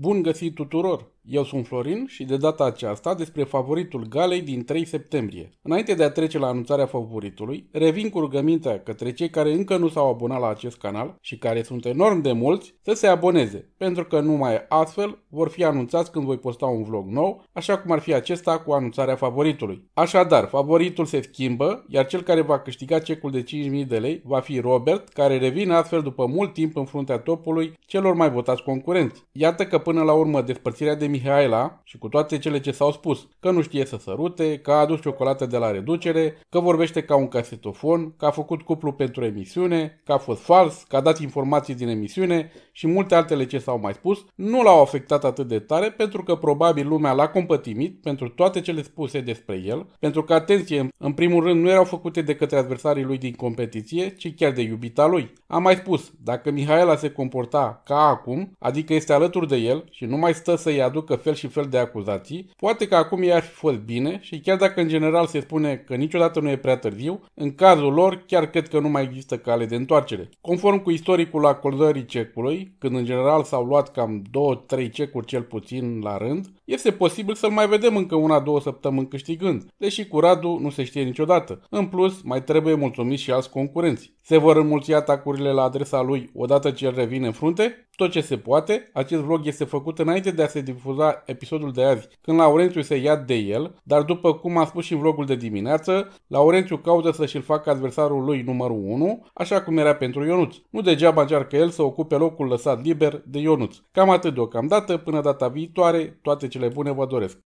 Bun găsit tuturor! Eu sunt Florin și de data aceasta despre favoritul Galei din 3 septembrie. Înainte de a trece la anunțarea favoritului, revin cu rugămintea către cei care încă nu s-au abonat la acest canal și care sunt enorm de mulți să se aboneze, pentru că numai astfel vor fi anunțați când voi posta un vlog nou, așa cum ar fi acesta cu anunțarea favoritului. Așadar, favoritul se schimbă, iar cel care va câștiga cecul de 5.000 de lei va fi Robert, care revine astfel după mult timp în fruntea topului celor mai votați concurenți. Iată că până la urmă despărțirea de Mihaela și cu toate cele ce s-au spus, că nu știe să sărute, că a adus ciocolată de la reducere, că vorbește ca un casetofon, că a făcut cuplu pentru emisiune, că a fost fals, că a dat informații din emisiune și multe altele ce s-au mai spus, nu l-au afectat atât de tare pentru că probabil lumea l-a compătimit pentru toate cele spuse despre el, pentru că, atenție, în primul rând nu erau făcute de către adversarii lui din competiție, ci chiar de iubita lui. Am mai spus, dacă Mihaela se comporta ca acum, adică este alături de el și nu mai stă să-i aducă fel și fel de acuzații, poate că acum i-ar fi fost bine și chiar dacă în general se spune că niciodată nu e prea târziu, în cazul lor chiar cred că nu mai există cale de întoarcere. Conform cu istoricul acordării cecului, când în general s-au luat cam 2-3 cecuri cel puțin la rând, este posibil să-l mai vedem încă una-două săptămâni câștigând, deși cu Radu nu se știe niciodată. În plus, mai trebuie mulțumit și alți concurenți. Se vor înmulți atacuri lucrurile la adresa lui odată ce el revine în frunte? Tot ce se poate, acest vlog este făcut înainte de a se difuza episodul de azi, când Laurențiu se ia de el, dar după cum a spus și în vlogul de dimineață, Laurențiu caută să și-l facă adversarul lui numărul 1, așa cum era pentru Ionuț. Nu degeaba încearcă el să ocupe locul lăsat liber de Ionuț. Cam atât deocamdată, până data viitoare, toate cele bune vă doresc!